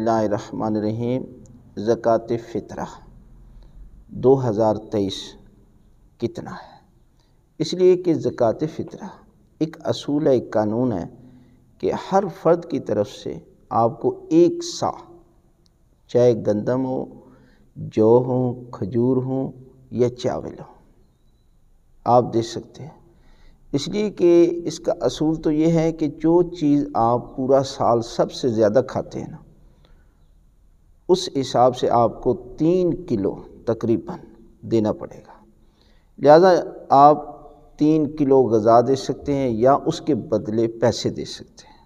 बसमीम ज़क़़त फ़ितरा 2023 कितना है इसलिए कि ज़क़़त फ़ितरा एक असूल है एक कानून है कि हर फ़र्द की तरफ से आपको एक सा चाहे गंदम हो जौ हो खजूर हो या चावल हो आप दे सकते हैं इसलिए कि इसका असूल तो ये है कि जो चीज़ आप पूरा साल सबसे ज़्यादा खाते हैं ना उस हिसाब से आपको तीन किलो तकरीबन देना पड़ेगा लिहाजा आप तीन किलो गज़ा दे सकते हैं या उसके बदले पैसे दे सकते हैं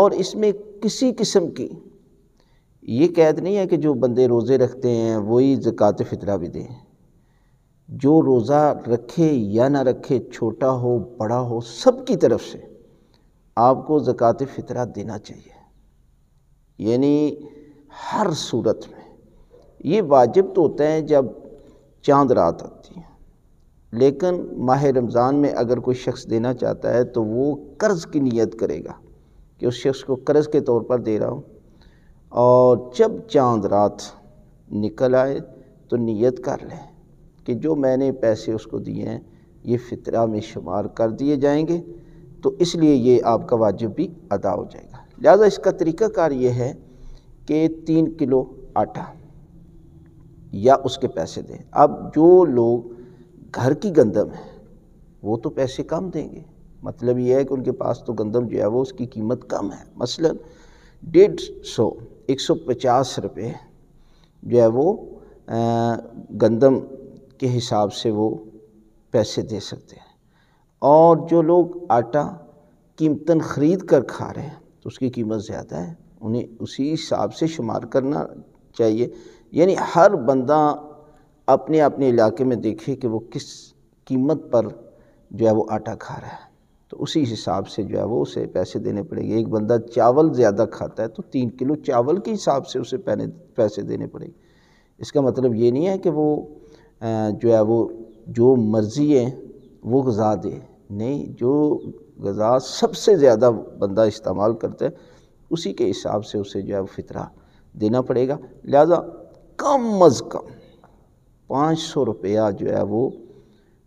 और इसमें किसी किस्म की ये कैद नहीं है कि जो बंदे रोज़े रखते हैं वही जक़ात फितरा भी दें जो रोज़ा रखे या ना रखे छोटा हो बड़ा हो सब की तरफ से आपको ज़क़़त फितरा देना चाहिए यानी हर सूरत में ये वाजिब तो होते हैं जब चांद रात आती है लेकिन माह रमज़ान में अगर कोई शख्स देना चाहता है तो वो कर्ज़ की नीयत करेगा कि उस शख्स को कर्ज़ के तौर पर दे रहा हूँ और जब चांद रात निकल आए तो नीयत कर लें कि जो मैंने पैसे उसको दिए हैं ये फितरा में शुमार कर दिए जाएंगे तो इसलिए ये आपका वाजिब भी अदा हो जाएगा लिहाजा इसका तरीक़ाकार ये है के तीन किलो आटा या उसके पैसे दें अब जो लोग घर की गंदम है वो तो पैसे कम देंगे मतलब ये है कि उनके पास तो गंदम जो है वो उसकी कीमत कम है मसलन डेढ़ सौ एक सौ पचास रुपये जो है वो गंदम के हिसाब से वो पैसे दे सकते हैं और जो लोग आटा कीमतन ख़रीद कर खा रहे हैं तो उसकी कीमत ज़्यादा है उन्हें उसी हिसाब से शुमार करना चाहिए यानी हर बंदा अपने अपने इलाके में देखे कि वो किस कीमत पर जो है वो आटा खा रहा है तो उसी हिसाब से जो है वो उसे पैसे देने पड़ेंगे एक बंदा चावल ज़्यादा खाता है तो तीन किलो चावल के हिसाब से उसे पहने पैसे देने पड़ेंगे इसका मतलब ये नहीं है कि वो जो है वो जो मर्ज़ी है वो गज़ा दे नहीं जो गज़ा सबसे ज़्यादा बंदा इस्तेमाल करता है उसी के हिसाब से उसे जो है फितरा देना पड़ेगा लिहाजा कम अज़ कम पाँच सौ रुपया जो है वो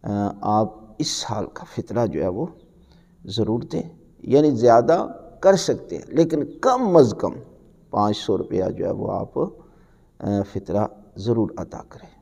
आप इस साल का फितरा जो है वो ज़रूर दें यानी ज़्यादा कर सकते हैं लेकिन कम अज़ कम पाँच सौ रुपया जो है वो आप फितरा ज़रूर अदा करें